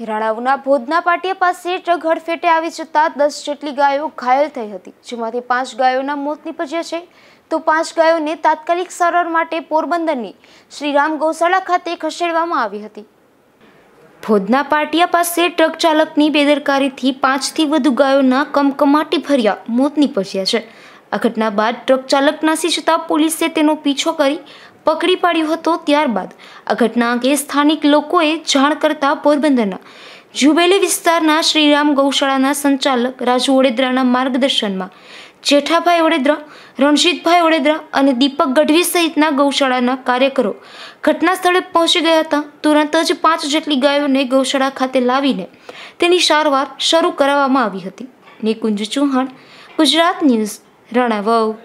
હિરાણાઉના ભોજના પાટિયા પાસે ટ્રક હડફેટે આવી જતાં દસ જેટલી ગાયો ઘાયલ થઈ હતી જેમાંથી પાંચ ગાયોના મોત નીપજ્યા છે તો પાંચ ગાયોને તાત્કાલિક સારવાર માટે પોરબંદરની શ્રીરામ ગૌશાળા ખાતે ખસેડવામાં આવી હતી ભોજના પાટિયા પાસે ટ્રક ચાલકની બેદરકારીથી પાંચથી વધુ ગાયોના કમકમાટી ભર્યા મોત નીપજ્યા છે આ ઘટના બાદ ટ્રક ચાલક નાસી જતાં પોલીસે તેનો પીછો કરી પકડી પાડ્યો હતો ત્યારબાદ આ ઘટના અંગે સ્થાનિક લોકોએ જાણ કરતા પોરબંદરના જુબેલી વિસ્તારના શ્રીરામ ગૌશાળાના સંચાલક રાજુ ઓડેદરાના માર્ગદર્શનમાં જેઠાભાઈ ઓડેદરા રણજીતભાઈ ઓડેદરા અને દીપક ગઢવી સહિતના ગૌશાળાના કાર્યકરો ઘટના સ્થળે પહોંચી ગયા હતા તુરંત જ પાંચ જેટલી ગાયોને ગૌશાળા ખાતે લાવીને તેની સારવાર શરૂ કરાવવામાં આવી હતી નિકુંજ ચૌહાણ ગુજરાત ન્યૂઝ રણવવ